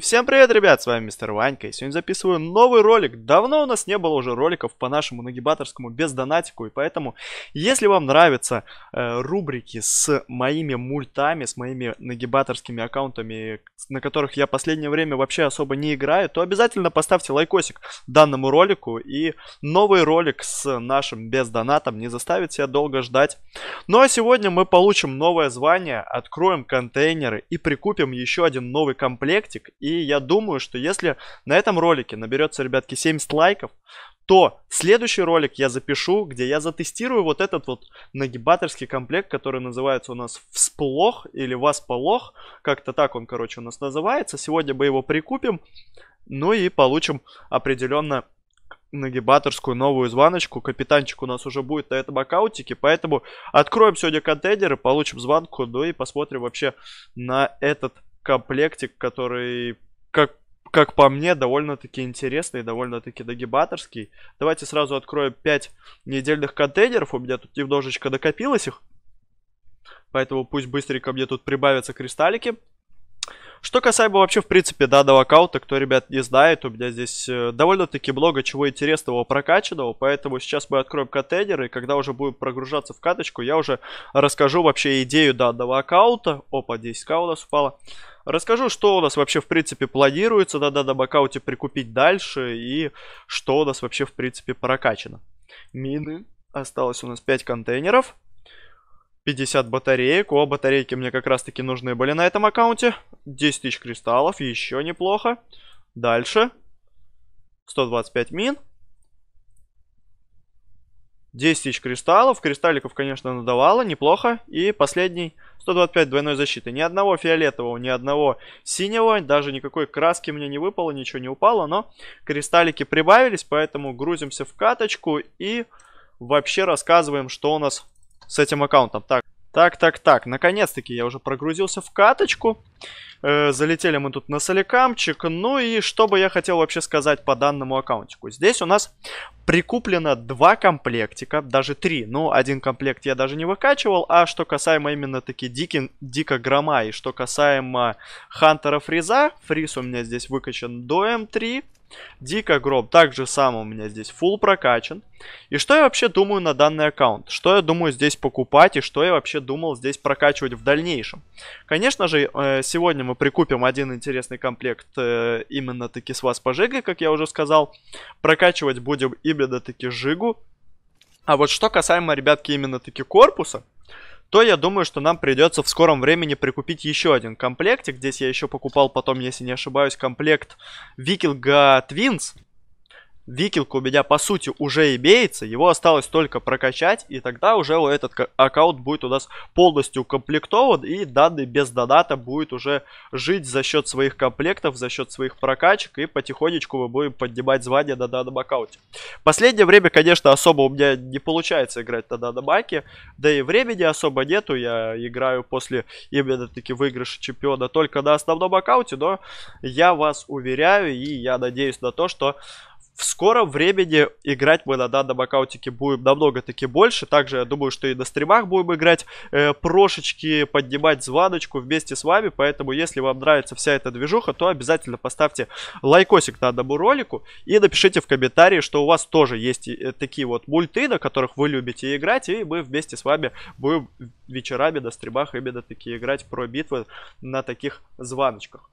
всем привет, ребят, с вами Мистер Ванька, и сегодня записываю новый ролик. Давно у нас не было уже роликов по нашему нагибаторскому без донатику, и поэтому, если вам нравятся э, рубрики с моими мультами, с моими нагибаторскими аккаунтами, на которых я последнее время вообще особо не играю, то обязательно поставьте лайкосик данному ролику, и новый ролик с нашим без донатом не заставит себя долго ждать. Ну а сегодня мы получим новое звание, откроем контейнеры и прикупим еще один новый комплектик, и я думаю, что если на этом ролике наберется, ребятки, 70 лайков, то следующий ролик я запишу, где я затестирую вот этот вот нагибаторский комплект, который называется у нас всплох или восполох. Как-то так он, короче, у нас называется. Сегодня мы его прикупим, ну и получим определенно нагибаторскую новую званочку. Капитанчик у нас уже будет на этом аккаунтике, поэтому откроем сегодня контейнер и получим званку, ну и посмотрим вообще на этот комплектик, который, как, как по мне, довольно-таки интересный, довольно-таки догибаторский. Давайте сразу открою 5 недельных контейнеров. У меня тут немножечко накопилось их. Поэтому пусть быстренько мне тут прибавятся кристаллики. Что касаемо вообще, в принципе, данного аккаунта, кто, ребят, не знает, у меня здесь э, довольно-таки много чего интересного прокачанного, поэтому сейчас мы откроем контейнер, и когда уже будем прогружаться в каточку, я уже расскажу вообще идею данного аккаунта. Опа, 10к у нас упало. Расскажу, что у нас вообще, в принципе, планируется на данном аккаунте прикупить дальше, и что у нас вообще, в принципе, прокачано. Мины. Осталось у нас 5 контейнеров. 50 батареек. О, батарейки мне как раз таки нужны были на этом аккаунте. 10 тысяч кристаллов, еще неплохо. Дальше. 125 мин. 10 тысяч кристаллов. Кристалликов, конечно, надавало, неплохо. И последний, 125 двойной защиты. Ни одного фиолетового, ни одного синего, даже никакой краски мне не выпало, ничего не упало, но кристаллики прибавились, поэтому грузимся в каточку и вообще рассказываем, что у нас с этим аккаунтом. Так, так, так, так. Наконец-таки я уже прогрузился в каточку. Э, залетели мы тут на соликамчик. Ну и что бы я хотел вообще сказать по данному аккаунтику. Здесь у нас прикуплено два комплектика, даже три. Ну, один комплект я даже не выкачивал. А что касаемо именно таки дикин, дико грома и что касаемо хантера Фриза, Фриз у меня здесь выкачан до М3. Дико гроб также сам у меня здесь full прокачан. И что я вообще думаю на данный аккаунт? Что я думаю здесь покупать и что я вообще думал здесь прокачивать в дальнейшем? Конечно же, э, сегодня мы прикупим один интересный комплект э, именно таки с вас по Жиге, как я уже сказал. Прокачивать будем именно таки Жигу. А вот что касаемо, ребятки, именно таки корпуса, то я думаю, что нам придется в скором времени прикупить еще один комплектик. Здесь я еще покупал потом, если не ошибаюсь, комплект Викинга Твинс. Викинг у меня по сути уже имеется, его осталось только прокачать, и тогда уже этот аккаунт будет у нас полностью укомплектован, и данный без доната будет уже жить за счет своих комплектов, за счет своих прокачек, и потихонечку мы будем поднимать звание на данном аккаунте. Последнее время, конечно, особо у меня не получается играть на данном аке, да и времени особо нету, я играю после именно таки выигрыша чемпиона только на основном аккаунте, но я вас уверяю, и я надеюсь на то, что в скором времени играть мы на данном аккаунтике будем намного-таки больше. Также я думаю, что и на стримах будем играть э, прошечки, поднимать звоночку вместе с вами. Поэтому, если вам нравится вся эта движуха, то обязательно поставьте лайкосик данному ролику и напишите в комментарии, что у вас тоже есть э, такие вот мульты, на которых вы любите играть. И мы вместе с вами будем вечерами на стримах именно такие играть про битвы на таких звоночках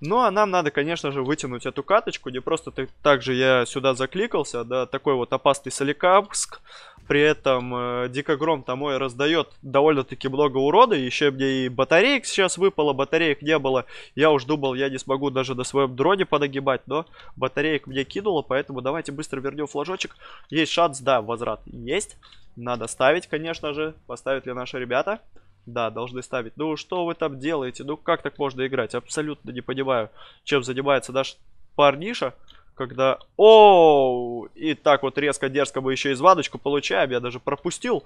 ну, а нам надо, конечно же, вытянуть эту каточку, не просто ты, так же я сюда закликался, да, такой вот опасный Соликамск, при этом э, Дикогром Томой раздает довольно-таки много урода, еще мне и батареек сейчас выпало, батареек не было, я уж думал, я не смогу даже до своем дроне подогибать. но батареек мне кинуло, поэтому давайте быстро вернем флажочек, есть шанс, да, возврат есть, надо ставить, конечно же, поставят ли наши ребята, да, должны ставить. Ну что вы там делаете? Ну как так можно играть? Абсолютно не понимаю, чем занимается наш парниша когда... о И так вот резко, дерзко бы еще и звадочку получаем. Я даже пропустил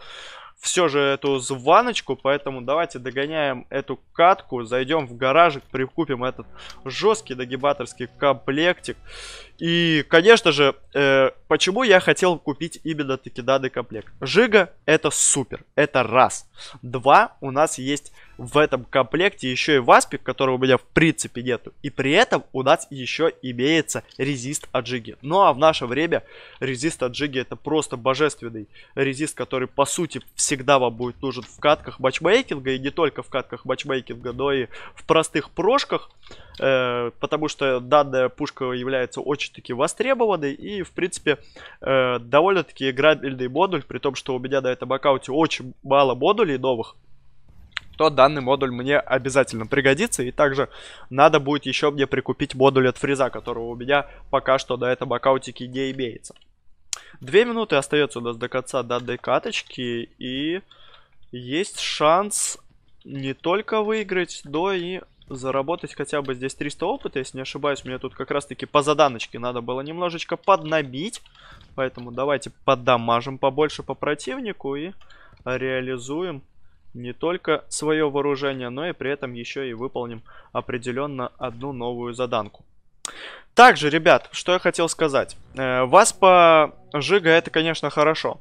все же эту званочку, поэтому давайте догоняем эту катку, зайдем в гаражик, прикупим этот жесткий догибаторский комплектик. И, конечно же, э, почему я хотел купить именно таки данный комплект? Жига это супер, это раз. Два, у нас есть в этом комплекте еще и васпик, которого у меня в принципе нету. И при этом у нас еще имеется резист аджиги. Ну а в наше время резист аджиги это просто божественный резист, который по сути всегда вам будет нужен в катках матчмейкинга. И не только в катках матчмейкинга, но и в простых прошках. Э, потому что данная пушка является очень-таки востребованной. И в принципе э, довольно-таки играбельный модуль. При том, что у меня на этом аккаунте очень мало модулей новых то данный модуль мне обязательно пригодится. И также надо будет еще мне прикупить модуль от фреза, которого у меня пока что до этого аккаутики не имеется. Две минуты остается у нас до конца данной каточки. И есть шанс не только выиграть, но и заработать хотя бы здесь 300 опыта, если не ошибаюсь. Мне тут как раз-таки по заданочке надо было немножечко поднабить. Поэтому давайте поддамажим побольше по противнику и реализуем не только свое вооружение, но и при этом еще и выполним определенно одну новую заданку. Также, ребят, что я хотел сказать. Э, вас по Жига это, конечно, хорошо.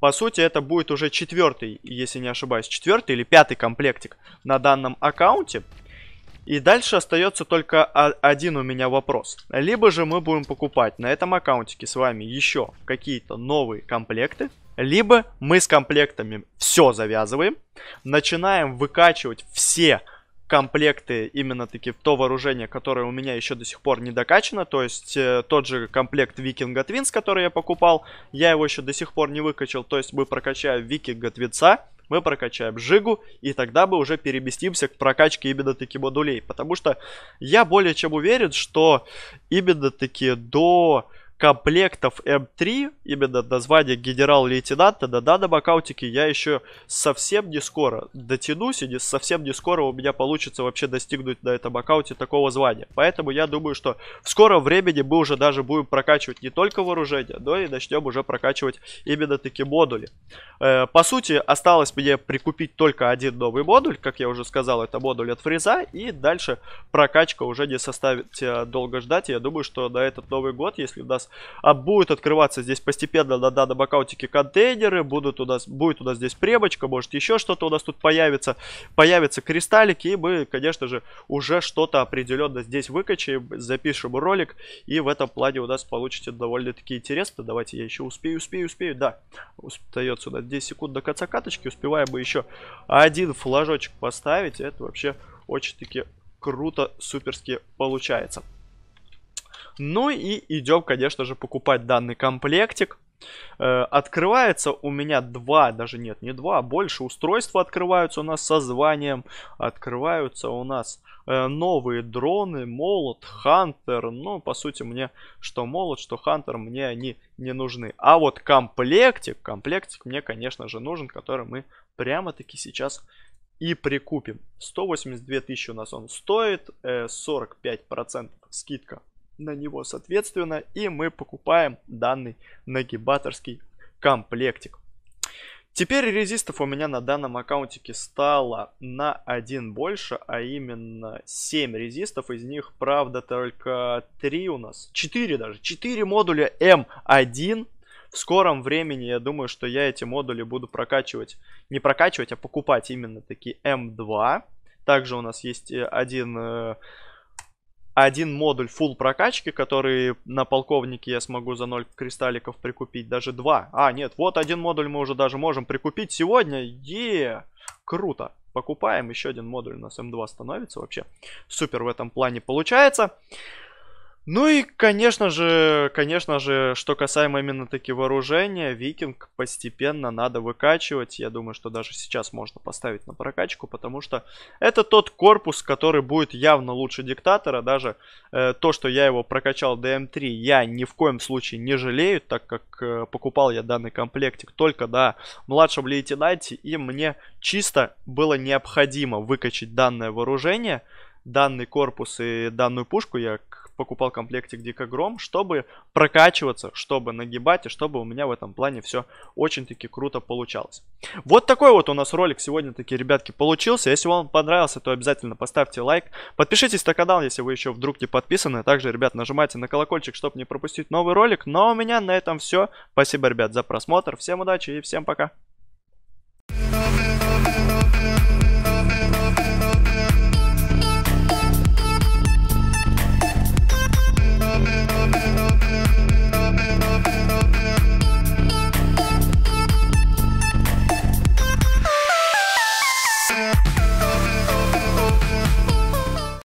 По сути, это будет уже четвертый, если не ошибаюсь, четвертый или пятый комплектик на данном аккаунте. И дальше остается только один у меня вопрос. Либо же мы будем покупать на этом аккаунтике с вами еще какие-то новые комплекты, либо мы с комплектами все завязываем, начинаем выкачивать все комплекты именно таки то вооружение, которое у меня еще до сих пор не докачано, то есть э, тот же комплект Викинга Твинс, который я покупал, я его еще до сих пор не выкачал, то есть мы прокачаем Викинга Твинца, мы прокачаем Жигу, и тогда мы уже переместимся к прокачке именно таки модулей, потому что я более чем уверен, что именно таки до комплектов М3, именно название генерал-лейтенанта, на нано-макаутике я еще совсем не скоро дотянусь, и не, совсем не скоро у меня получится вообще достигнуть на этом аккаунте такого звания. Поэтому я думаю, что в скором времени мы уже даже будем прокачивать не только вооружение, но и начнем уже прокачивать именно такие модули. Э, по сути, осталось мне прикупить только один новый модуль, как я уже сказал, это модуль от фреза, и дальше прокачка уже не составит э, долго ждать. Я думаю, что на этот новый год, если у нас а будет открываться здесь постепенно на данном аккаунтике контейнеры, будут у нас, будет у нас здесь премочка, может еще что-то у нас тут появится, появятся кристаллики, и мы, конечно же, уже что-то определенно здесь выкачаем, запишем ролик, и в этом плане у нас получите довольно-таки интересно. Давайте я еще успею, успею, успею, да, остается у нас 10 секунд до конца каточки, успеваем мы еще один флажочек поставить, это вообще очень-таки круто, суперски получается. Ну и идем, конечно же, покупать данный комплектик. Э, открывается у меня два, даже нет, не два, а больше устройства открываются у нас со званием. Открываются у нас э, новые дроны, молот, хантер. Ну, по сути, мне что молот, что хантер, мне они не нужны. А вот комплектик, комплектик мне, конечно же, нужен, который мы прямо-таки сейчас и прикупим. 182 тысячи у нас он стоит, 45% э, скидка на него соответственно, и мы покупаем данный нагибаторский комплектик. Теперь резистов у меня на данном аккаунтике стало на один больше, а именно 7 резистов. Из них, правда, только 3 у нас, 4 даже, 4 модуля М1. Эм В скором времени, я думаю, что я эти модули буду прокачивать, не прокачивать, а покупать именно такие М2. Эм Также у нас есть э, один э, один модуль full прокачки, который на полковнике я смогу за 0 кристалликов прикупить, даже два. А, нет, вот один модуль мы уже даже можем прикупить сегодня. Е, круто. Покупаем, еще один модуль у нас М2 эм становится вообще. Супер в этом плане получается. Ну и, конечно же, конечно же, что касаемо именно таки вооружения, викинг постепенно надо выкачивать. Я думаю, что даже сейчас можно поставить на прокачку, потому что это тот корпус, который будет явно лучше диктатора. Даже э, то, что я его прокачал дм 3 я ни в коем случае не жалею, так как э, покупал я данный комплектик только до младшего лейтенанте, и мне чисто было необходимо выкачать данное вооружение, данный корпус и данную пушку. Я, к покупал комплектик Дико Гром, чтобы прокачиваться, чтобы нагибать и чтобы у меня в этом плане все очень-таки круто получалось. Вот такой вот у нас ролик сегодня-таки, ребятки, получился. Если вам понравился, то обязательно поставьте лайк. Подпишитесь на канал, если вы еще вдруг не подписаны. Также, ребят, нажимайте на колокольчик, чтобы не пропустить новый ролик. Но ну, а у меня на этом все. Спасибо, ребят, за просмотр. Всем удачи и всем пока.